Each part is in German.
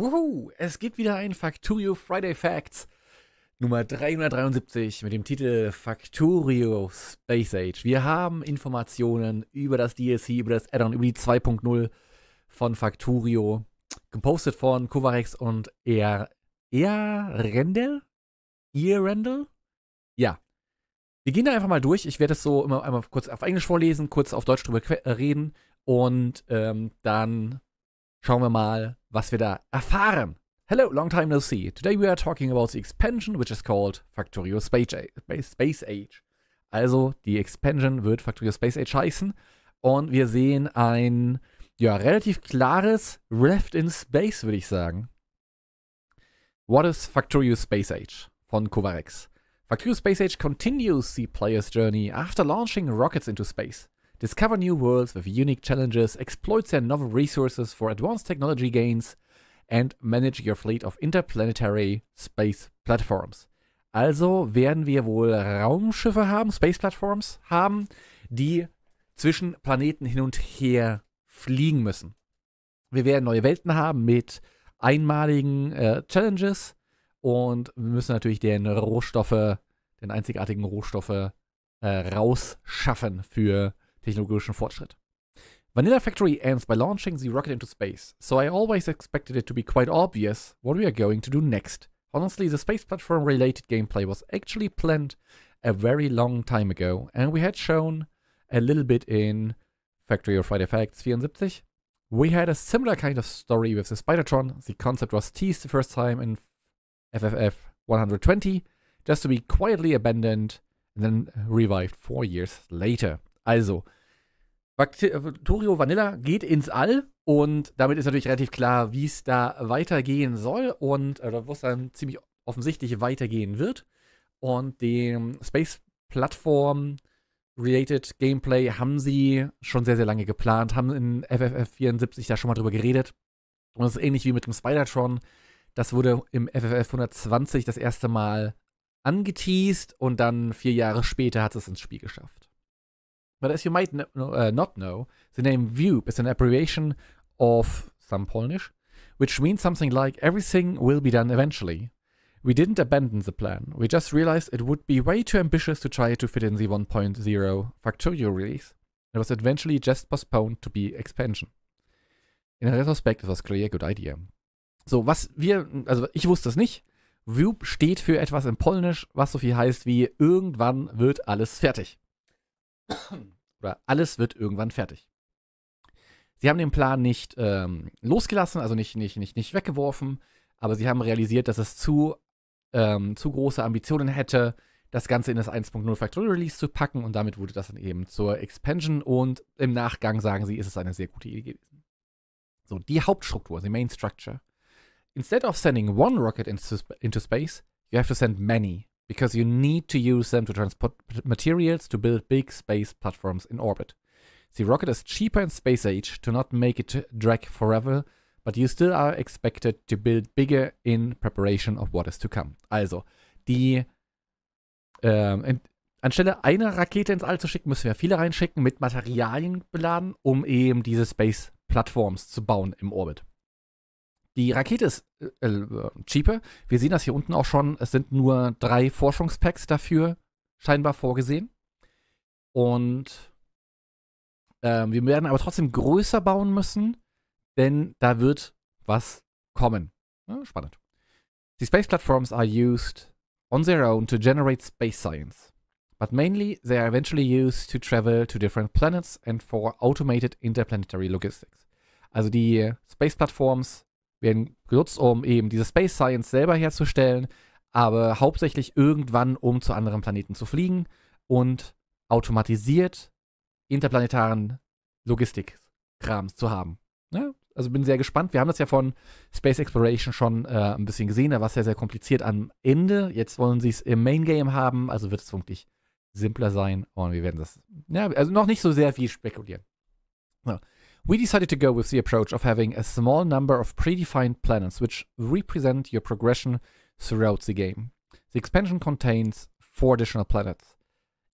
Wuhu, es gibt wieder ein Factorio Friday Facts Nummer 373 mit dem Titel Factorio Space Age. Wir haben Informationen über das DLC, über das Addon, über die 2.0 von Factorio, gepostet von Kovarex und er, er Rendel? Ihr Rendel? Ja. Wir gehen da einfach mal durch. Ich werde es so immer einmal kurz auf Englisch vorlesen, kurz auf Deutsch drüber äh, reden und ähm, dann schauen wir mal, was wir da erfahren. Hello, long time no see. Today we are talking about the expansion, which is called Factorio Space Age. Also, die Expansion wird Factorio Space Age heißen. Und wir sehen ein ja, relativ klares Rift in Space, würde ich sagen. What is Factorio Space Age von Kovarex? Factorio Space Age continues the player's journey after launching rockets into space. Discover new worlds with unique challenges, exploit their novel resources for advanced technology gains, and manage your fleet of interplanetary space platforms. Also werden wir wohl Raumschiffe haben, Space Platforms haben, die zwischen Planeten hin und her fliegen müssen. Wir werden neue Welten haben mit einmaligen äh, Challenges und wir müssen natürlich den Rohstoffe, den einzigartigen Rohstoffe äh, rausschaffen für technologischen Fortschritt. Vanilla Factory ends by launching the rocket into space, so I always expected it to be quite obvious what we are going to do next. Honestly, the space platform related gameplay was actually planned a very long time ago, and we had shown a little bit in Factory of Friday Facts 74. We had a similar kind of story with the Spidertron. The concept was teased the first time in FFF 120, just to be quietly abandoned and then revived four years later. Also, Bacterio äh, Vanilla geht ins All und damit ist natürlich relativ klar, wie es da weitergehen soll und oder äh, wo es dann ziemlich offensichtlich weitergehen wird. Und dem Space Plattform Related Gameplay haben sie schon sehr, sehr lange geplant, haben in FFF 74 da schon mal drüber geredet. Und es ist ähnlich wie mit dem Spider-Tron. Das wurde im FFF 120 das erste Mal angeteased und dann vier Jahre später hat es ins Spiel geschafft. But as you might no, uh, not know, the name Vube is an abbreviation of some Polish, which means something like everything will be done eventually. We didn't abandon the plan, we just realized it would be way too ambitious to try to fit in the 1.0 factorial release. It was eventually just postponed to be expansion. In retrospect, it was clearly a good idea. So, was wir, also ich wusste es nicht. Vube steht für etwas in Polnisch, was so viel heißt wie irgendwann wird alles fertig. oder alles wird irgendwann fertig. Sie haben den Plan nicht ähm, losgelassen, also nicht, nicht, nicht, nicht weggeworfen, aber sie haben realisiert, dass es zu, ähm, zu große Ambitionen hätte, das Ganze in das 1.0 Factory Release zu packen und damit wurde das dann eben zur Expansion und im Nachgang sagen sie, ist es eine sehr gute Idee gewesen. So, die Hauptstruktur, die Main Structure. Instead of sending one rocket into space, you have to send many because you need to use them to transport materials to build big space platforms in orbit. The rocket is cheaper in space age to not make it drag forever, but you still are expected to build bigger in preparation of what is to come. Also, die ähm, in, anstelle einer Rakete ins All zu schicken, müssen wir viele reinschicken, mit Materialien beladen, um eben diese Space Platforms zu bauen im Orbit. Die Rakete ist äh, äh, cheaper. Wir sehen das hier unten auch schon. Es sind nur drei Forschungspacks dafür scheinbar vorgesehen. Und äh, wir werden aber trotzdem größer bauen müssen, denn da wird was kommen. Ja, spannend. The space platforms are used on their own to generate space science. But mainly they are eventually used to travel to different planets and for automated interplanetary logistics. Also die Space Platforms werden genutzt, um eben diese Space Science selber herzustellen, aber hauptsächlich irgendwann, um zu anderen Planeten zu fliegen und automatisiert interplanetaren Logistikkrams zu haben. Ja? Also bin sehr gespannt. Wir haben das ja von Space Exploration schon äh, ein bisschen gesehen. Da war es ja sehr kompliziert am Ende. Jetzt wollen sie es im Main Game haben, also wird es wirklich simpler sein. Und wir werden das, ja, also noch nicht so sehr viel spekulieren. Ja. We decided to go with the approach of having a small number of predefined planets which represent your progression throughout the game. The expansion contains four additional planets,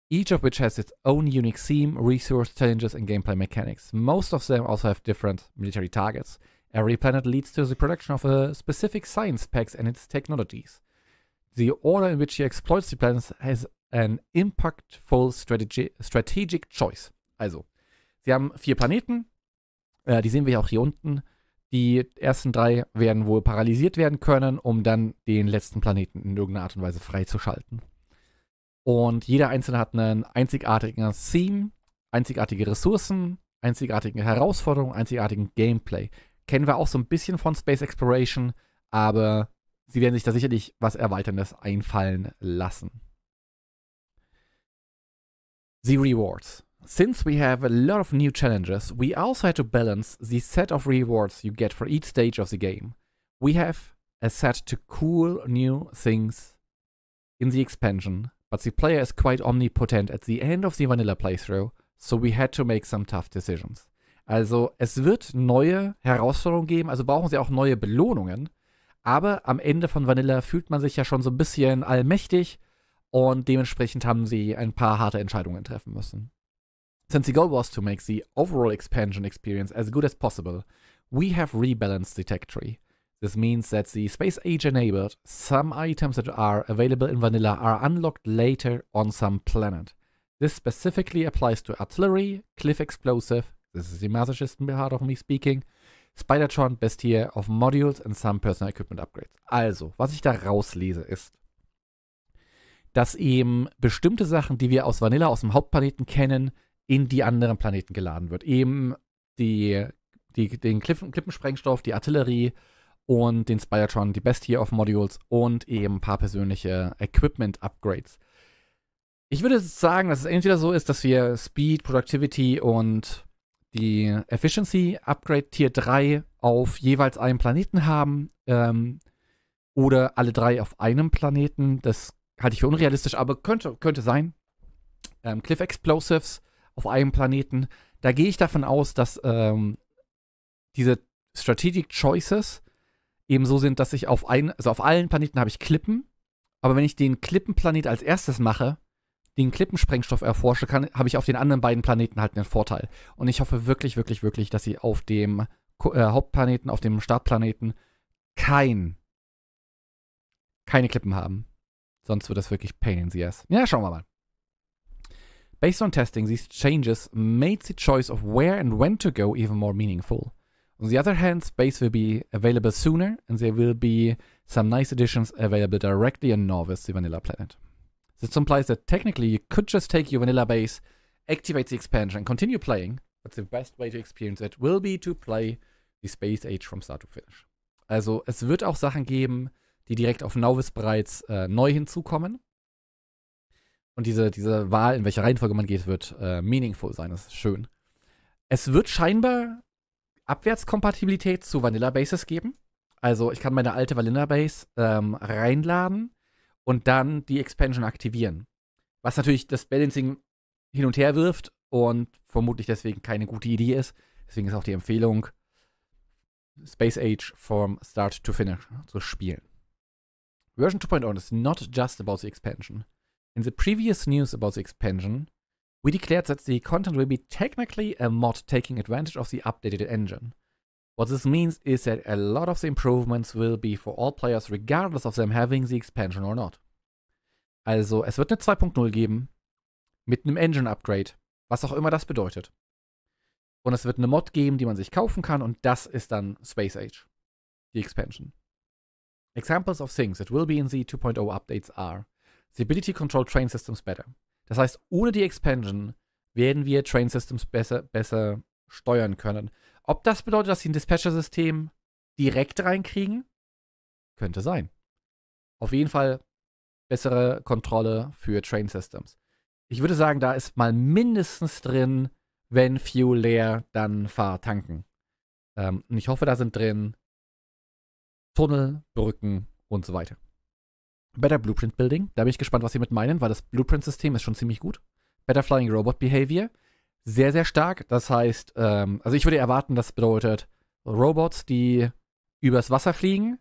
each of which has its own unique theme, resource challenges, and gameplay mechanics. Most of them also have different military targets. Every planet leads to the production of a uh, specific science packs and its technologies. The order in which you exploit the planets has an impactful strategy, strategic choice. Also, Sie haben vier Planeten, Äh, die sehen wir ja auch hier unten. Die ersten drei werden wohl paralysiert werden können, um dann den letzten Planeten in irgendeiner Art und Weise freizuschalten. Und jeder einzelne hat einen einzigartigen Theme, einzigartige Ressourcen, einzigartige Herausforderungen, einzigartigen Gameplay. Kennen wir auch so ein bisschen von Space Exploration, aber sie werden sich da sicherlich was Erweiterndes einfallen lassen. Die Rewards. Since we have a lot of new challenges, we also had to balance the set of rewards you get for each stage of the game. We have a set to cool new things in the expansion, but the player is quite omnipotent at the end of the vanilla playthrough, so we had to make some tough decisions. Also es wird neue Herausforderungen geben, also brauchen sie auch neue Belohnungen, aber am Ende von Vanilla fühlt man sich ja schon so ein bisschen allmächtig und dementsprechend haben sie ein paar harte Entscheidungen treffen müssen. Since the goal was to make the overall expansion experience as good as possible, we have rebalanced the tech tree. This means that the Space Age enabled, some items that are available in vanilla are unlocked later on some planet. This specifically applies to artillery, cliff explosive, this is the masochist part of me speaking, Spidertron, Bestia of Modules and some personal equipment upgrades. Also, was ich da rauslese ist, dass eben bestimmte Sachen, die wir aus Vanilla, aus dem Hauptplaneten kennen, in die anderen Planeten geladen wird. Eben die, die, den Klippen, Klippensprengstoff, die Artillerie und den Spiratron, die Best Year of Modules und eben ein paar persönliche Equipment-Upgrades. Ich würde sagen, dass es entweder so ist, dass wir Speed, Productivity und die Efficiency Upgrade Tier 3 auf jeweils einem Planeten haben ähm, oder alle drei auf einem Planeten. Das halte ich für unrealistisch, aber könnte, könnte sein. Ähm, Cliff Explosives auf einem Planeten. Da gehe ich davon aus, dass ähm, diese Strategic Choices eben so sind, dass ich auf ein, also auf allen Planeten habe ich Klippen, aber wenn ich den Klippenplanet als erstes mache, den Klippensprengstoff erforsche kann, habe ich auf den anderen beiden Planeten halt einen Vorteil. Und ich hoffe wirklich, wirklich, wirklich, dass sie auf dem äh, Hauptplaneten, auf dem Startplaneten kein, keine Klippen haben. Sonst wird das wirklich pain in the ass. Ja, schauen wir mal. Based on testing, these changes made the choice of where and when to go even more meaningful. On the other hand, space will be available sooner, and there will be some nice additions available directly on Norvis, the vanilla planet. This implies that technically you could just take your vanilla base, activate the expansion, and continue playing, but the best way to experience it will be to play the Space Age from start to finish. Also, es wird auch Sachen geben, die direkt auf Novus bereits äh, neu hinzukommen. Und diese, diese Wahl, in welcher Reihenfolge man geht, wird äh, meaningful sein. Das ist schön. Es wird scheinbar Abwärtskompatibilität zu Vanilla Bases geben. Also ich kann meine alte Vanilla Base ähm, reinladen und dann die Expansion aktivieren. Was natürlich das Balancing hin und her wirft und vermutlich deswegen keine gute Idee ist. Deswegen ist auch die Empfehlung, Space Age from Start to Finish zu spielen. Version 2.0 is not just about the expansion. In the previous news about the expansion, we declared that the content will be technically a mod taking advantage of the updated engine. What this means is that a lot of the improvements will be for all players regardless of them having the expansion or not. Also, es wird eine 2.0 geben, mit einem Engine-Upgrade, was auch immer das bedeutet. Und es wird eine Mod geben, die man sich kaufen kann und das ist dann Space Age, die Expansion. Examples of things that will be in the 2.0 updates are Stability control train systems better. Das heißt, ohne die Expansion werden wir Train Systems besser, besser steuern können. Ob das bedeutet, dass sie ein Dispatcher-System direkt reinkriegen? Könnte sein. Auf jeden Fall bessere Kontrolle für Train Systems. Ich würde sagen, da ist mal mindestens drin, wenn Fuel leer, dann fahr tanken. Ähm, und ich hoffe, da sind drin Tunnel, Brücken und so weiter. Better Blueprint Building, da bin ich gespannt, was sie mit meinen, weil das Blueprint-System ist schon ziemlich gut. Better Flying Robot Behavior, sehr, sehr stark. Das heißt, ähm, also ich würde erwarten, das bedeutet Robots, die übers Wasser fliegen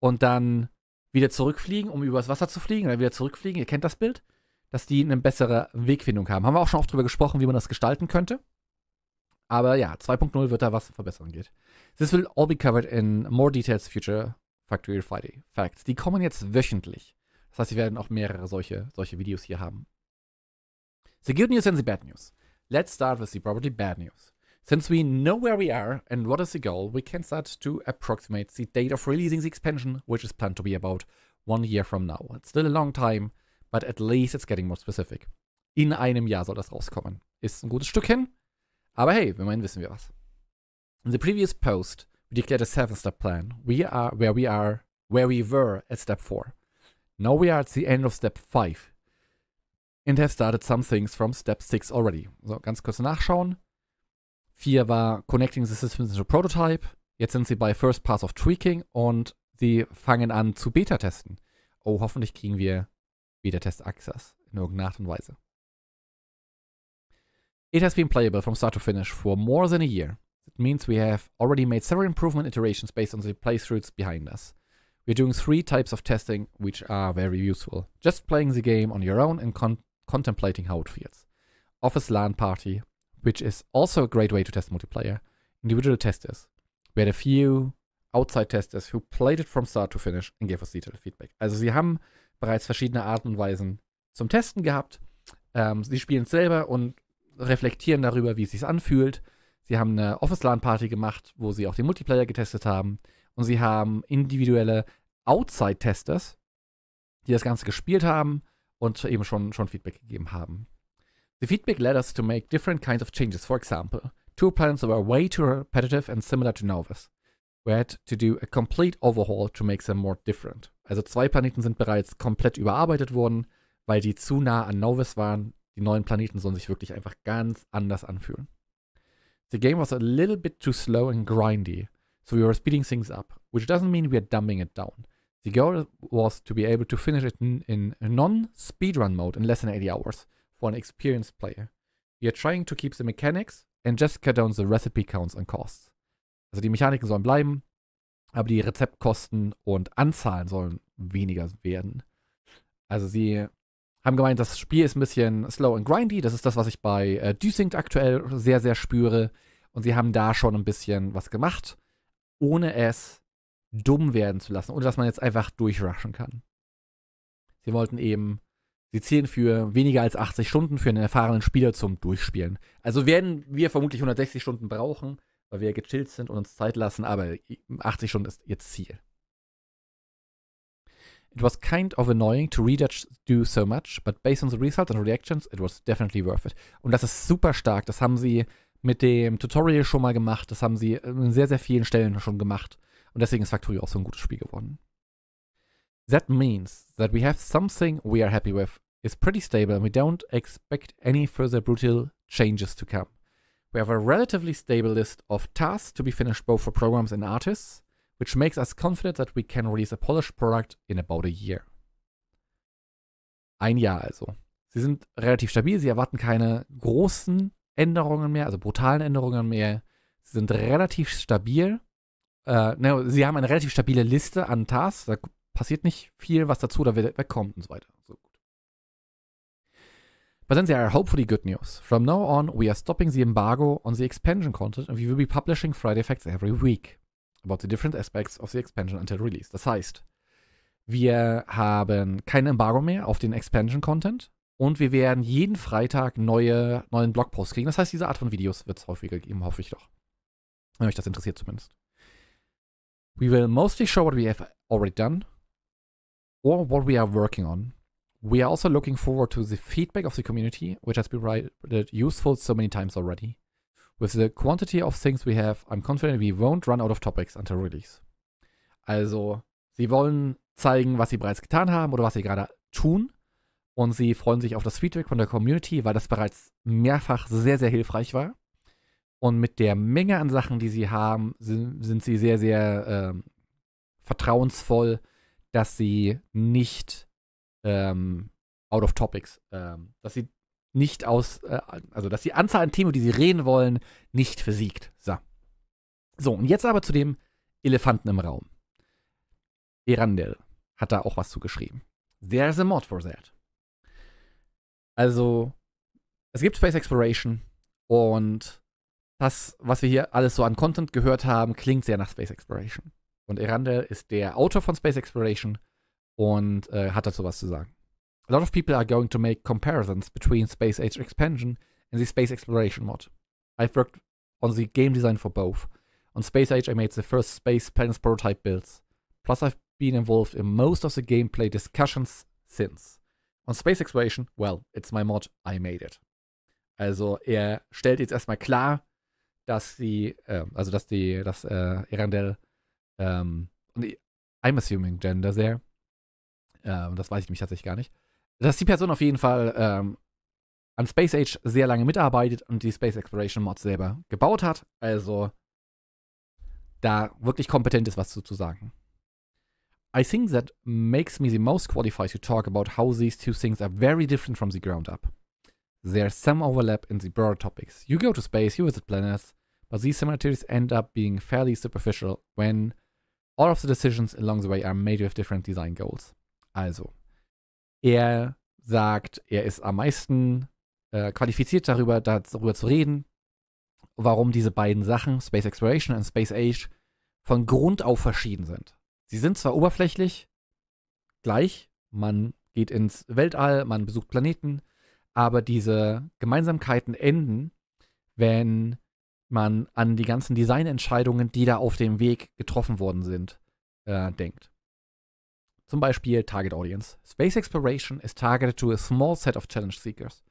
und dann wieder zurückfliegen, um übers Wasser zu fliegen, und dann wieder zurückfliegen. Ihr kennt das Bild, dass die eine bessere Wegfindung haben. Haben wir auch schon oft darüber gesprochen, wie man das gestalten könnte. Aber ja, 2.0 wird da was verbessern geht. This will all be covered in more details future Factory Friday Facts. Die kommen jetzt wöchentlich. Das heißt, sie werden auch mehrere solche, solche Videos hier haben. The good news and the bad news. Let's start with the probably bad news. Since we know where we are and what is the goal, we can start to approximate the date of releasing the expansion, which is planned to be about one year from now. It's still a long time, but at least it's getting more specific. In einem Jahr soll das rauskommen. Ist ein gutes Stück hin, aber hey, immerhin wissen wir was. In the previous post, We declared a seventh step plan. We are where we are, where we were at step four. Now we are at the end of step five and have started some things from step six already. So, ganz kurz nachschauen. 4 war Connecting the Systems into Prototype. Jetzt sind sie bei First Pass of Tweaking und sie fangen an zu Beta-Testen. Oh, hoffentlich kriegen wir Beta-Test-Access in irgendeiner Art und Weise. It has been playable from start to finish for more than a year. That means we have already made several improvement iterations based on the playthroughs behind us. We're doing three types of testing which are very useful. Just playing the game on your own and con contemplating how it feels. Office LAN party, which is also a great way to test multiplayer. Individual testers. We had a few outside testers who played it from start to finish and gave us detailed Feedback. Also sie haben bereits verschiedene Arten und Weisen zum Testen gehabt. Ähm, sie spielen selber und reflektieren darüber, wie es sich anfühlt. Sie haben eine Office-LAN-Party gemacht, wo sie auch den Multiplayer getestet haben. Und sie haben individuelle Outside-Testers, die das Ganze gespielt haben und eben schon, schon Feedback gegeben haben. The feedback led us to make different kinds of changes. For example, two plans were way too repetitive and similar to Novus. We had to do a complete overhaul to make them more different. Also zwei Planeten sind bereits komplett überarbeitet worden, weil die zu nah an Novus waren. Die neuen Planeten sollen sich wirklich einfach ganz anders anfühlen. The game was a little bit too slow and grindy, so we were speeding things up, which doesn't mean we are dumbing it down. The goal was to be able to finish it in, in non-speedrun mode in less than 80 hours for an experienced player. We are trying to keep the mechanics and just cut down the recipe counts and costs. Also die Mechaniken sollen bleiben, aber die Rezeptkosten und Anzahlen sollen weniger werden. Also sie haben gemeint, das Spiel ist ein bisschen slow and grindy. Das ist das, was ich bei äh, Desync aktuell sehr, sehr spüre. Und sie haben da schon ein bisschen was gemacht, ohne es dumm werden zu lassen, ohne dass man jetzt einfach durchrushen kann. Sie wollten eben, sie zählen für weniger als 80 Stunden für einen erfahrenen Spieler zum Durchspielen. Also werden wir vermutlich 160 Stunden brauchen, weil wir gechillt sind und uns Zeit lassen, aber 80 Stunden ist ihr Ziel. It was kind of annoying to read that do so much, but based on the results and reactions, it was definitely worth it. Und das ist super stark. Das haben sie mit dem Tutorial schon mal gemacht. Das haben sie in sehr, sehr vielen Stellen schon gemacht. Und deswegen ist Factorio auch so ein gutes Spiel geworden. That means that we have something we are happy with. It's pretty stable and we don't expect any further brutal changes to come. We have a relatively stable list of tasks to be finished both for programs and artists which makes us confident that we can release a polished product in about a year. Ein Jahr also. Sie sind relativ stabil, sie erwarten keine großen Änderungen mehr, also brutalen Änderungen mehr. Sie sind relativ stabil. Äh, ne, sie haben eine relativ stabile Liste an Tasks. Da passiert nicht viel, was dazu oder wegkommt und so weiter. So gut. But then there are hopefully good news. From now on, we are stopping the embargo on the expansion content and we will be publishing Friday Effects every week about the different aspects of the expansion until release. Das heißt, wir haben kein Embargo mehr auf den Expansion-Content und wir werden jeden Freitag neue, neuen Blogposts kriegen. Das heißt, diese Art von Videos wird es häufiger geben, hoffe ich doch. Wenn euch das interessiert zumindest. We will mostly show what we have already done or what we are working on. We are also looking forward to the feedback of the community, which has been useful so many times already. With the quantity of things we have, I'm confident we won't run out of topics until release. Also, sie wollen zeigen, was sie bereits getan haben oder was sie gerade tun. Und sie freuen sich auf das Feedback von der Community, weil das bereits mehrfach sehr, sehr hilfreich war. Und mit der Menge an Sachen, die sie haben, sind, sind sie sehr, sehr äh, vertrauensvoll, dass sie nicht ähm, out of topics, ähm, dass sie nicht aus, äh, also dass die Anzahl an Themen, die sie reden wollen, nicht versiegt. So. So, und jetzt aber zu dem Elefanten im Raum. Erandel hat da auch was zu geschrieben. There's a mod for that. Also, es gibt Space Exploration und das, was wir hier alles so an Content gehört haben, klingt sehr nach Space Exploration. Und Erandel ist der Autor von Space Exploration und äh, hat dazu was zu sagen a lot of people are going to make comparisons between Space Age Expansion and the Space Exploration mod. I've worked on the game design for both. On Space Age, I made the first Space Planets prototype builds. Plus, I've been involved in most of the gameplay discussions since. On Space Exploration, well, it's my mod, I made it. Also er stellt jetzt erstmal klar, dass sie, äh, also dass die, dass äh, Irandel, ähm, I'm assuming gender there, ähm, das weiß ich nämlich tatsächlich gar nicht, dass die Person auf jeden Fall ähm, an Space Age sehr lange mitarbeitet und die Space Exploration Mods selber gebaut hat. Also da wirklich kompetent ist, was zu, zu sagen. I think that makes me the most qualified to talk about how these two things are very different from the ground up. There's some overlap in the broader topics. You go to space, you visit planets, but these similarities end up being fairly superficial when all of the decisions along the way are made with different design goals. Also, er sagt, er ist am meisten äh, qualifiziert darüber, darüber zu reden, warum diese beiden Sachen, Space Exploration und Space Age, von Grund auf verschieden sind. Sie sind zwar oberflächlich gleich, man geht ins Weltall, man besucht Planeten, aber diese Gemeinsamkeiten enden, wenn man an die ganzen Designentscheidungen, die da auf dem Weg getroffen worden sind, äh, denkt. Zum Beispiel Target Audience. Space Exploration is targeted to a small set of challenge seekers.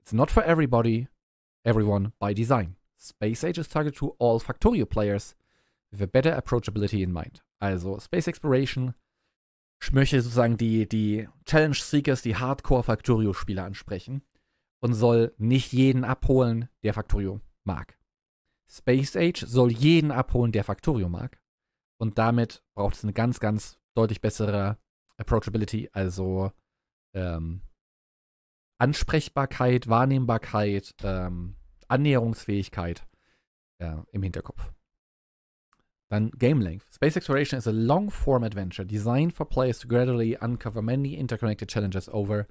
It's not for everybody, everyone by design. Space Age is targeted to all Factorio players with a better approachability in mind. Also Space Exploration möchte sozusagen die, die Challenge Seekers, die Hardcore Factorio-Spieler ansprechen und soll nicht jeden abholen, der Factorio mag. Space Age soll jeden abholen, der Factorio mag. Und damit braucht es eine ganz, ganz deutlich bessere Approachability, also ähm, Ansprechbarkeit, Wahrnehmbarkeit, ähm, Annäherungsfähigkeit äh, im Hinterkopf. Dann Game Length. Space Exploration is a long-form adventure designed for players to gradually uncover many interconnected challenges over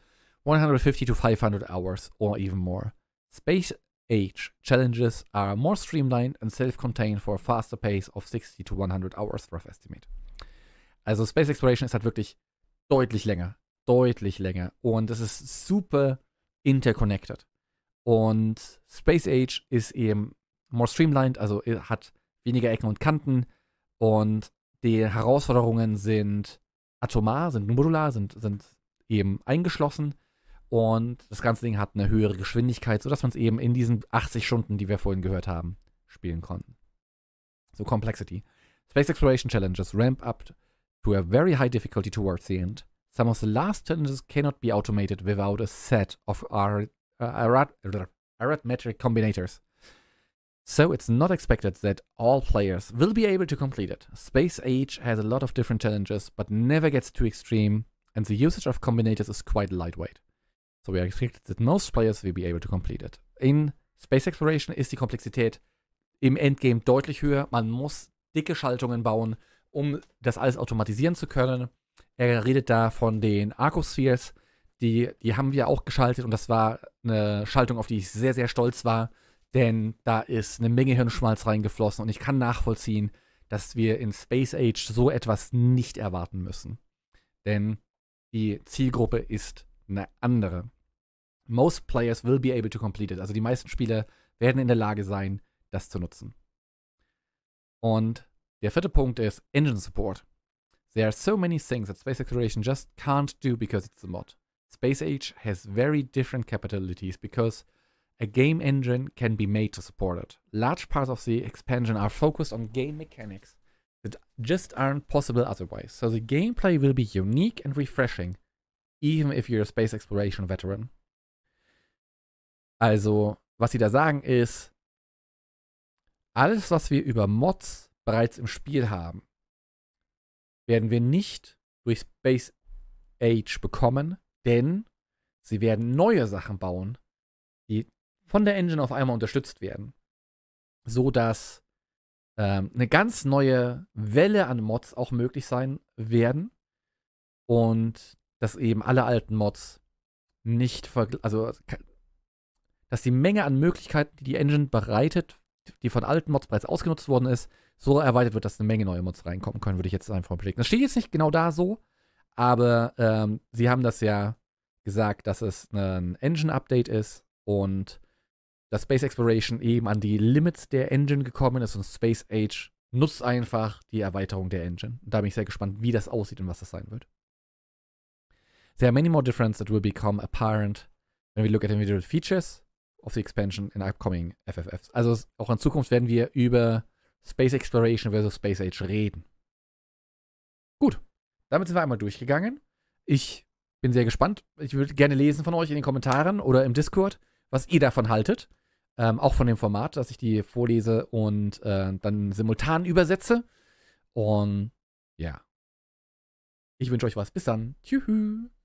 150 to 500 hours or even more. Space Age challenges are more streamlined and self-contained for a faster pace of 60 to 100 hours rough estimate. Also Space Exploration ist halt wirklich deutlich länger. Deutlich länger. Und es ist super interconnected. Und Space Age ist eben more streamlined, also hat weniger Ecken und Kanten. Und die Herausforderungen sind atomar, sind modular, sind, sind eben eingeschlossen. Und das ganze Ding hat eine höhere Geschwindigkeit, sodass man es eben in diesen 80 Stunden, die wir vorhin gehört haben, spielen konnten. So Complexity. Space Exploration Challenges ramp up to a very high difficulty towards the end. Some of the last challenges cannot be automated without a set of ar uh, arithmetic combinators. So it's not expected that all players will be able to complete it. Space Age has a lot of different challenges, but never gets too extreme, and the usage of combinators is quite lightweight. So we are expected that most players will be able to complete it. In Space Exploration ist die Komplexität im Endgame deutlich höher. Man muss dicke Schaltungen bauen, um das alles automatisieren zu können. Er redet da von den Arcospheres, die, die haben wir auch geschaltet und das war eine Schaltung, auf die ich sehr, sehr stolz war, denn da ist eine Menge Hirnschmalz reingeflossen und ich kann nachvollziehen, dass wir in Space Age so etwas nicht erwarten müssen. Denn die Zielgruppe ist eine andere. Most players will be able to complete it. Also die meisten Spieler werden in der Lage sein, das zu nutzen. Und Der vierte Punkt ist Engine Support. There are so many things that Space Exploration just can't do because it's a mod. Space Age has very different capabilities because a game engine can be made to support it. Large parts of the expansion are focused on game mechanics that just aren't possible otherwise, so the gameplay will be unique and refreshing, even if you're a space exploration veteran. Also, was sie da sagen ist, alles, was wir über Mods bereits im Spiel haben, werden wir nicht durch Space Age bekommen, denn sie werden neue Sachen bauen, die von der Engine auf einmal unterstützt werden. So dass ähm, eine ganz neue Welle an Mods auch möglich sein werden. Und dass eben alle alten Mods nicht, also dass die Menge an Möglichkeiten, die die Engine bereitet, die von alten Mods bereits ausgenutzt worden ist, so erweitert wird, dass eine Menge neue Mods reinkommen können, würde ich jetzt einfach predikten. Das steht jetzt nicht genau da so, aber ähm, sie haben das ja gesagt, dass es ein Engine-Update ist und dass Space Exploration eben an die Limits der Engine gekommen ist und Space Age nutzt einfach die Erweiterung der Engine. Und da bin ich sehr gespannt, wie das aussieht und was das sein wird. There are many more differences that will become apparent when we look at individual features of the expansion in upcoming FFFs. Also auch in Zukunft werden wir über Space Exploration versus Space Age reden. Gut, damit sind wir einmal durchgegangen. Ich bin sehr gespannt. Ich würde gerne lesen von euch in den Kommentaren oder im Discord, was ihr davon haltet. Ähm, auch von dem Format, dass ich die vorlese und äh, dann simultan übersetze. Und ja. Ich wünsche euch was. Bis dann. Tschüss.